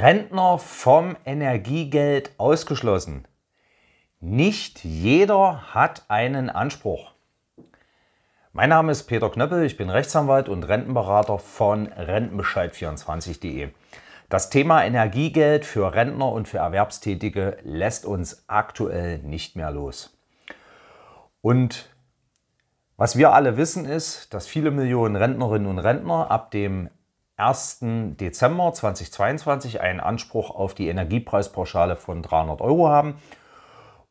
Rentner vom Energiegeld ausgeschlossen. Nicht jeder hat einen Anspruch. Mein Name ist Peter Knöppel, ich bin Rechtsanwalt und Rentenberater von Rentenbescheid24.de. Das Thema Energiegeld für Rentner und für Erwerbstätige lässt uns aktuell nicht mehr los. Und was wir alle wissen ist, dass viele Millionen Rentnerinnen und Rentner ab dem 1. Dezember 2022 einen Anspruch auf die Energiepreispauschale von 300 Euro haben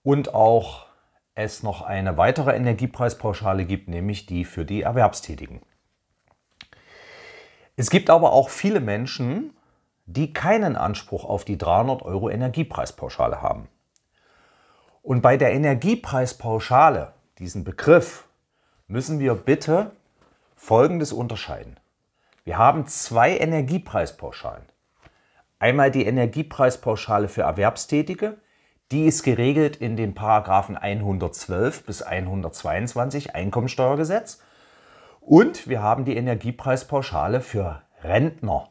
und auch es noch eine weitere Energiepreispauschale gibt, nämlich die für die Erwerbstätigen. Es gibt aber auch viele Menschen, die keinen Anspruch auf die 300 Euro Energiepreispauschale haben. Und bei der Energiepreispauschale, diesen Begriff, müssen wir bitte Folgendes unterscheiden. Wir haben zwei Energiepreispauschalen. Einmal die Energiepreispauschale für Erwerbstätige, die ist geregelt in den Paragraphen 112 bis 122 Einkommensteuergesetz. Und wir haben die Energiepreispauschale für Rentner.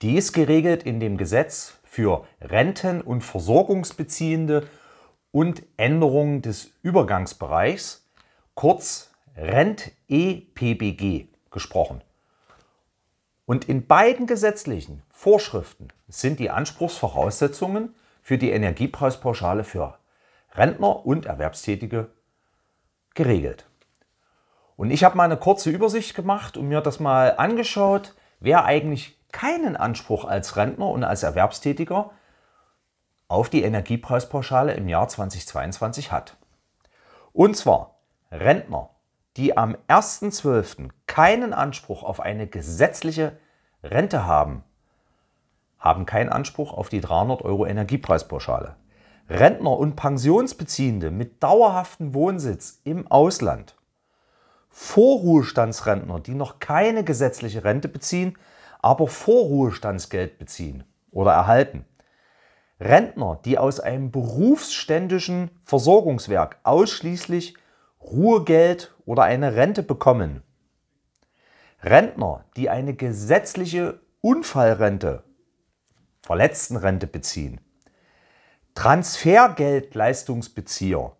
Die ist geregelt in dem Gesetz für Renten- und Versorgungsbeziehende und Änderungen des Übergangsbereichs, kurz RentEPBG gesprochen. Und in beiden gesetzlichen Vorschriften sind die Anspruchsvoraussetzungen für die Energiepreispauschale für Rentner und Erwerbstätige geregelt. Und ich habe mal eine kurze Übersicht gemacht und mir das mal angeschaut, wer eigentlich keinen Anspruch als Rentner und als Erwerbstätiger auf die Energiepreispauschale im Jahr 2022 hat. Und zwar Rentner die am 1.12. keinen Anspruch auf eine gesetzliche Rente haben, haben keinen Anspruch auf die 300 Euro Energiepreispauschale. Rentner und Pensionsbeziehende mit dauerhaftem Wohnsitz im Ausland, Vorruhestandsrentner, die noch keine gesetzliche Rente beziehen, aber Vorruhestandsgeld beziehen oder erhalten, Rentner, die aus einem berufsständischen Versorgungswerk ausschließlich Ruhegeld oder eine Rente bekommen. Rentner, die eine gesetzliche Unfallrente, Verletztenrente beziehen. Transfergeldleistungsbezieher,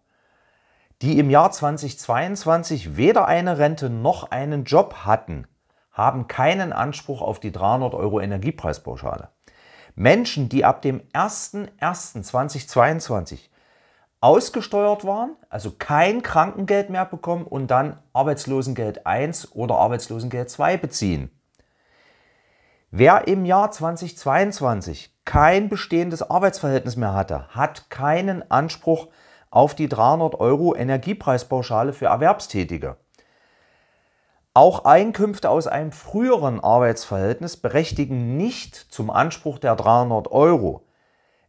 die im Jahr 2022 weder eine Rente noch einen Job hatten, haben keinen Anspruch auf die 300 Euro Energiepreispauschale. Menschen, die ab dem 01.01.2022 ausgesteuert waren, also kein Krankengeld mehr bekommen und dann Arbeitslosengeld 1 oder Arbeitslosengeld 2 beziehen. Wer im Jahr 2022 kein bestehendes Arbeitsverhältnis mehr hatte, hat keinen Anspruch auf die 300 Euro Energiepreispauschale für Erwerbstätige. Auch Einkünfte aus einem früheren Arbeitsverhältnis berechtigen nicht zum Anspruch der 300 Euro.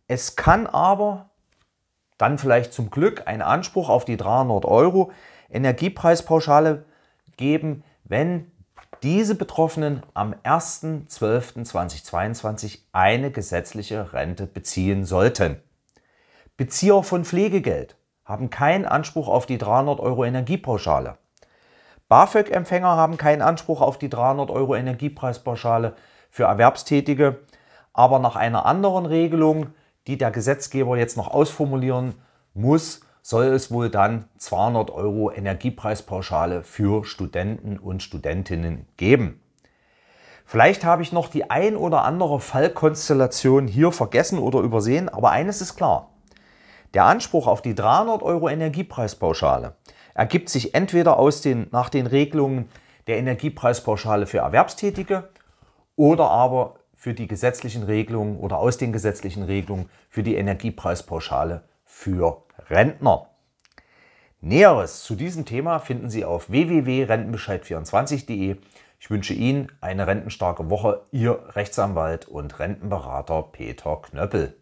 Es kann aber dann vielleicht zum Glück einen Anspruch auf die 300 Euro Energiepreispauschale geben, wenn diese Betroffenen am 1.12.2022 eine gesetzliche Rente beziehen sollten. Bezieher von Pflegegeld haben keinen Anspruch auf die 300 Euro Energiepauschale. BAföG-Empfänger haben keinen Anspruch auf die 300 Euro Energiepreispauschale für Erwerbstätige, aber nach einer anderen Regelung die der Gesetzgeber jetzt noch ausformulieren muss, soll es wohl dann 200 Euro Energiepreispauschale für Studenten und Studentinnen geben. Vielleicht habe ich noch die ein oder andere Fallkonstellation hier vergessen oder übersehen, aber eines ist klar. Der Anspruch auf die 300 Euro Energiepreispauschale ergibt sich entweder aus den, nach den Regelungen der Energiepreispauschale für Erwerbstätige oder aber für die gesetzlichen Regelungen oder aus den gesetzlichen Regelungen für die Energiepreispauschale für Rentner. Näheres zu diesem Thema finden Sie auf www.rentenbescheid24.de. Ich wünsche Ihnen eine rentenstarke Woche, Ihr Rechtsanwalt und Rentenberater Peter Knöppel.